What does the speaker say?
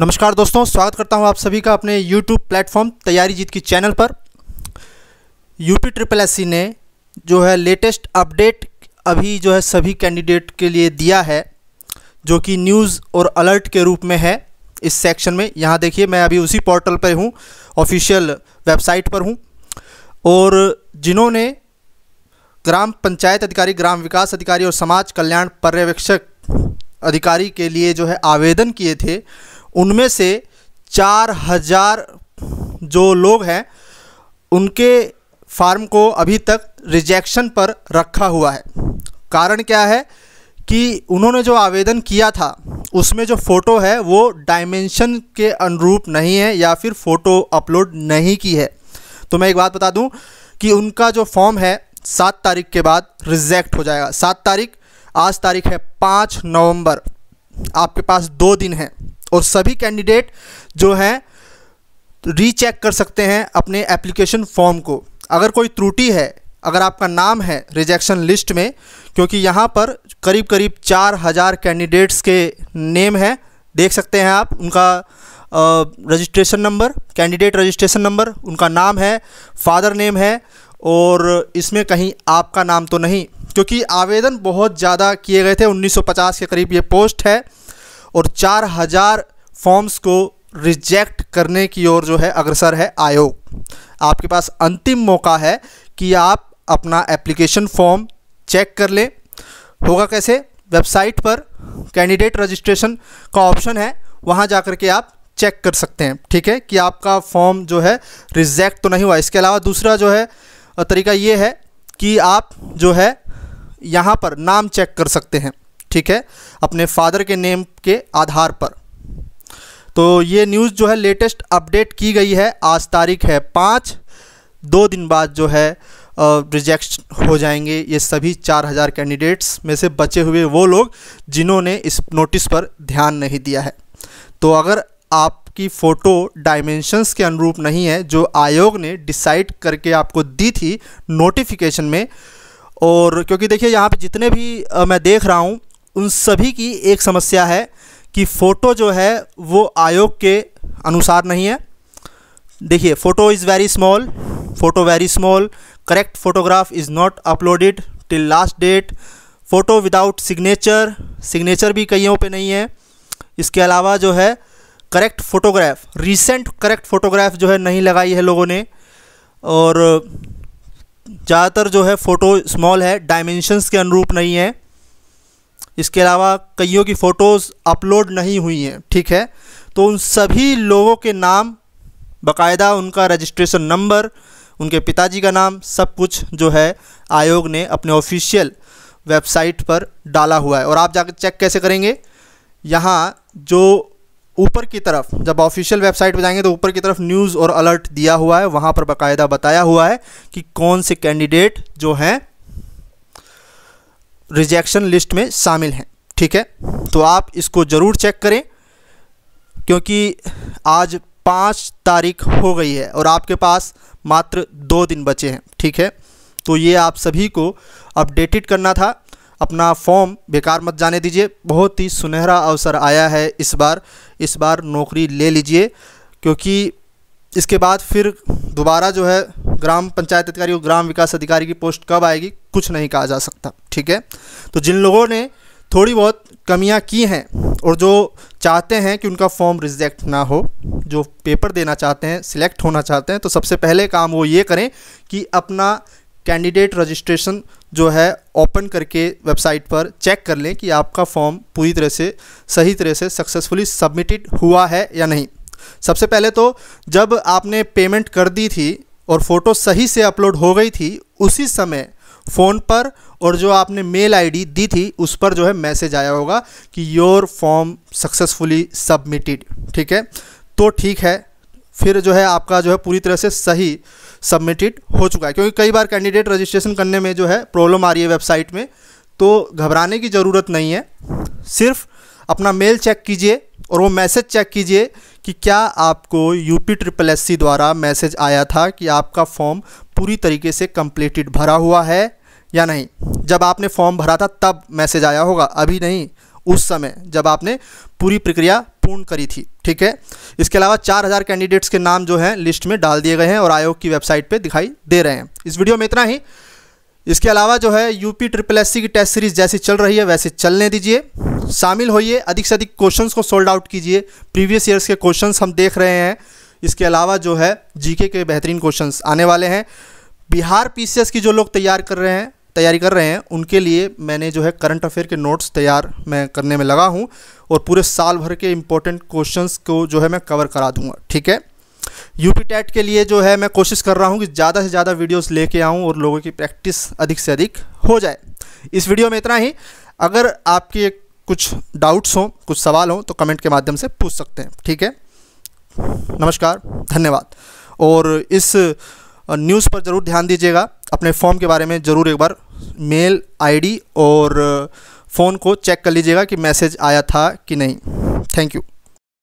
नमस्कार दोस्तों स्वागत करता हूं आप सभी का अपने यूट्यूब प्लेटफॉर्म तैयारी जीत की चैनल पर यूपी ट्रिपल एस ने जो है लेटेस्ट अपडेट अभी जो है सभी कैंडिडेट के लिए दिया है जो कि न्यूज़ और अलर्ट के रूप में है इस सेक्शन में यहां देखिए मैं अभी उसी पोर्टल पर हूं ऑफिशियल वेबसाइट पर हूं और जिन्होंने ग्राम पंचायत अधिकारी ग्राम विकास अधिकारी और समाज कल्याण पर्यवेक्षक अधिकारी के लिए जो है आवेदन किए थे उनमें से चार हज़ार जो लोग हैं उनके फार्म को अभी तक रिजेक्शन पर रखा हुआ है कारण क्या है कि उन्होंने जो आवेदन किया था उसमें जो फ़ोटो है वो डायमेंशन के अनुरूप नहीं है या फिर फ़ोटो अपलोड नहीं की है तो मैं एक बात बता दूं कि उनका जो फॉर्म है सात तारीख के बाद रिजेक्ट हो जाएगा सात तारीख आज तारीख है पाँच नवंबर आपके पास दो दिन हैं और सभी कैंडिडेट जो हैं रीचेक कर सकते हैं अपने एप्लीकेशन फॉर्म को अगर कोई त्रुटि है अगर आपका नाम है रिजेक्शन लिस्ट में क्योंकि यहाँ पर करीब करीब चार हज़ार कैंडिडेट्स के नेम हैं देख सकते हैं आप उनका registration number candidate registration number उनका नाम है फादर नेम है और इसमें कहीं आपका नाम तो नहीं क्योंकि आवेदन बहुत ज़्यादा किए गए थे 1950 के करीब ये पोस्ट है और चार हज़ार फॉर्म्स को रिजेक्ट करने की ओर जो है अग्रसर है आयोग आपके पास अंतिम मौका है कि आप अपना एप्लीकेशन फॉर्म चेक कर लें होगा कैसे वेबसाइट पर कैंडिडेट रजिस्ट्रेशन का ऑप्शन है वहाँ जा कर के आप चेक कर सकते हैं ठीक है कि आपका फॉर्म जो है रिजेक्ट तो नहीं हुआ इसके अलावा दूसरा जो है तरीका ये है कि आप जो है यहाँ पर नाम चेक कर सकते हैं ठीक है अपने फादर के नेम के आधार पर तो ये न्यूज़ जो है लेटेस्ट अपडेट की गई है आज तारीख है पाँच दो दिन बाद जो है रिजेक्ट हो जाएंगे ये सभी चार हज़ार कैंडिडेट्स में से बचे हुए वो लोग जिन्होंने इस नोटिस पर ध्यान नहीं दिया है तो अगर आपकी फ़ोटो डायमेंशंस के अनुरूप नहीं है जो आयोग ने डिसाइड करके आपको दी थी नोटिफिकेशन में और क्योंकि देखिए यहाँ पे जितने भी आ, मैं देख रहा हूँ उन सभी की एक समस्या है कि फ़ोटो जो है वो आयोग के अनुसार नहीं है देखिए photo is very small photo very small correct photograph is not uploaded till last date photo without signature signature भी कईयों पे नहीं है इसके अलावा जो है correct photograph recent correct photograph जो है नहीं लगाई है लोगों ने और ज़्यादातर जो है फ़ोटो स्मॉल है डायमेंशंस के अनुरूप नहीं है इसके अलावा कईयों की फ़ोटोज़ अपलोड नहीं हुई हैं ठीक है तो उन सभी लोगों के नाम बकायदा उनका रजिस्ट्रेशन नंबर उनके पिताजी का नाम सब कुछ जो है आयोग ने अपने ऑफिशियल वेबसाइट पर डाला हुआ है और आप जाकर चेक कैसे करेंगे यहाँ जो ऊपर की तरफ जब ऑफिशियल वेबसाइट पर जाएंगे तो ऊपर की तरफ न्यूज़ और अलर्ट दिया हुआ है वहाँ पर बाकायदा बताया हुआ है कि कौन से कैंडिडेट जो हैं रिजेक्शन लिस्ट में शामिल हैं ठीक है तो आप इसको ज़रूर चेक करें क्योंकि आज पाँच तारीख हो गई है और आपके पास मात्र दो दिन बचे हैं ठीक है तो ये आप सभी को अपडेटेड करना था अपना फॉर्म बेकार मत जाने दीजिए बहुत ही सुनहरा अवसर आया है इस बार इस बार नौकरी ले लीजिए क्योंकि इसके बाद फिर दोबारा जो है ग्राम पंचायत अधिकारी और ग्राम विकास अधिकारी की पोस्ट कब आएगी कुछ नहीं कहा जा सकता ठीक है तो जिन लोगों ने थोड़ी बहुत कमियां की हैं और जो चाहते हैं कि उनका फॉर्म रिजेक्ट ना हो जो पेपर देना चाहते हैं सिलेक्ट होना चाहते हैं तो सबसे पहले काम वो ये करें कि अपना कैंडिडेट रजिस्ट्रेशन जो है ओपन करके वेबसाइट पर चेक कर लें कि आपका फॉर्म पूरी तरह से सही तरह से सक्सेसफुली सबमिटेड हुआ है या नहीं सबसे पहले तो जब आपने पेमेंट कर दी थी और फ़ोटो सही से अपलोड हो गई थी उसी समय फ़ोन पर और जो आपने मेल आईडी दी थी उस पर जो है मैसेज आया होगा कि योर फॉर्म सक्सेसफुली सबमिटेड ठीक है तो ठीक है फिर जो है आपका जो है पूरी तरह से सही सबमिटेड हो चुका है क्योंकि कई बार कैंडिडेट रजिस्ट्रेशन करने में जो है प्रॉब्लम आ रही है वेबसाइट में तो घबराने की ज़रूरत नहीं है सिर्फ अपना मेल चेक कीजिए और वो मैसेज चेक कीजिए कि क्या आपको यूपी ट्रिपल एस सी द्वारा मैसेज आया था कि आपका फॉर्म पूरी तरीके से कम्प्लीटेड भरा हुआ है या नहीं जब आपने फॉर्म भरा था तब मैसेज आया होगा अभी नहीं उस समय जब आपने पूरी प्रक्रिया पूर्ण करी थी ठीक है इसके अलावा 4000 कैंडिडेट्स के नाम जो हैं लिस्ट में डाल दिए गए हैं और आयोग की वेबसाइट पे दिखाई दे रहे हैं इस वीडियो में इतना ही इसके अलावा जो है यूपी ट्रिपल एस की टेस्ट सीरीज जैसी चल रही है वैसे चलने दीजिए शामिल होइए अधिक से अधिक क्वेश्चंस को सोल्ड आउट कीजिए प्रीवियस ईयर्स के क्वेश्चंस हम देख रहे हैं इसके अलावा जो है जीके के बेहतरीन क्वेश्चंस आने वाले हैं बिहार पीसीएस की जो लोग तैयार कर रहे हैं तैयारी कर रहे हैं उनके लिए मैंने जो है करंट अफेयर के नोट्स तैयार मैं करने में लगा हूँ और पूरे साल भर के इम्पोर्टेंट क्वेश्चन को जो है मैं कवर करा दूँगा ठीक है यूपी टेट के लिए जो है मैं कोशिश कर रहा हूँ कि ज़्यादा से ज़्यादा वीडियोस लेके आऊँ और लोगों की प्रैक्टिस अधिक से अधिक हो जाए इस वीडियो में इतना ही अगर आपके कुछ डाउट्स हों कुछ सवाल हों तो कमेंट के माध्यम से पूछ सकते हैं ठीक है नमस्कार धन्यवाद और इस न्यूज़ पर ज़रूर ध्यान दीजिएगा अपने फॉर्म के बारे में ज़रूर एक बार मेल आईडी और फ़ोन को चेक कर लीजिएगा कि मैसेज आया था कि नहीं थैंक यू